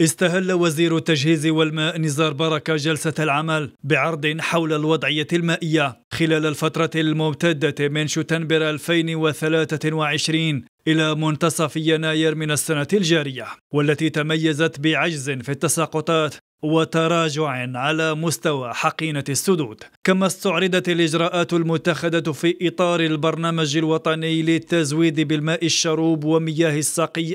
استهل وزير التجهيز والماء نزار بركة جلسة العمل بعرض حول الوضعية المائية خلال الفترة الممتدة من شتنبر 2023 إلى منتصف يناير من السنة الجارية والتي تميزت بعجز في التساقطات وتراجع على مستوى حقينة السدود كما استعرضت الإجراءات المتخذة في إطار البرنامج الوطني للتزويد بالماء الشروب ومياه السقي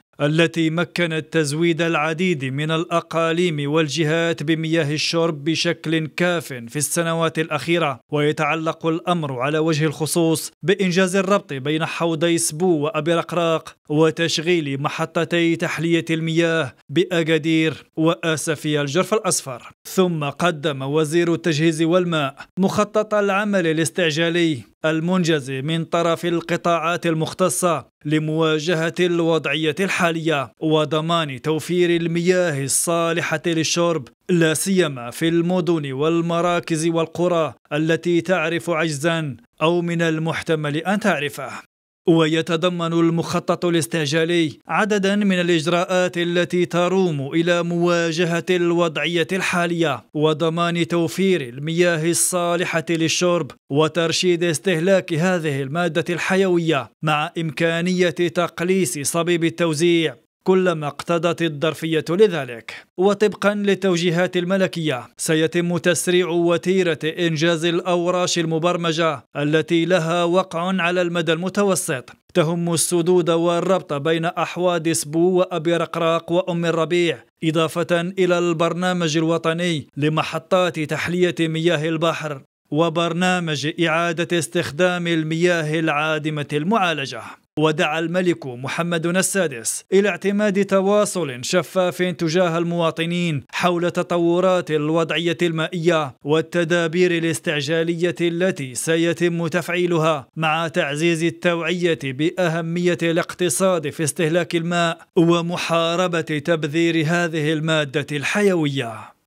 2020-2027 التي مكنت تزويد العديد من الأقاليم والجهات بمياه الشرب بشكل كاف في السنوات الأخيرة ويتعلق الأمر على وجه الخصوص بإنجاز الربط بين حوضي سبو وأبرقراق وتشغيل محطتي تحلية المياه بأكادير واسفي الجرف الأصفر ثم قدم وزير التجهيز والماء مخطط العمل الاستعجالي المنجز من طرف القطاعات المختصة لمواجهة الوضعية الحالية وضمان توفير المياه الصالحة للشرب لا سيما في المدن والمراكز والقرى التي تعرف عجزا أو من المحتمل أن تعرفه ويتضمن المخطط الاستعجالي عددا من الإجراءات التي تروم إلى مواجهة الوضعية الحالية وضمان توفير المياه الصالحة للشرب وترشيد استهلاك هذه المادة الحيوية مع إمكانية تقليص صبيب التوزيع كلما اقتضت الظرفية لذلك وطبقا للتوجيهات الملكية سيتم تسريع وتيرة إنجاز الأوراش المبرمجة التي لها وقع على المدى المتوسط تهم السدود والربط بين أحواض سبو وأبي رقراق وأم الربيع إضافة إلى البرنامج الوطني لمحطات تحلية مياه البحر وبرنامج إعادة استخدام المياه العادمة المعالجة ودعا الملك محمد السادس إلى اعتماد تواصل شفاف تجاه المواطنين حول تطورات الوضعية المائية والتدابير الاستعجالية التي سيتم تفعيلها مع تعزيز التوعية بأهمية الاقتصاد في استهلاك الماء ومحاربة تبذير هذه المادة الحيوية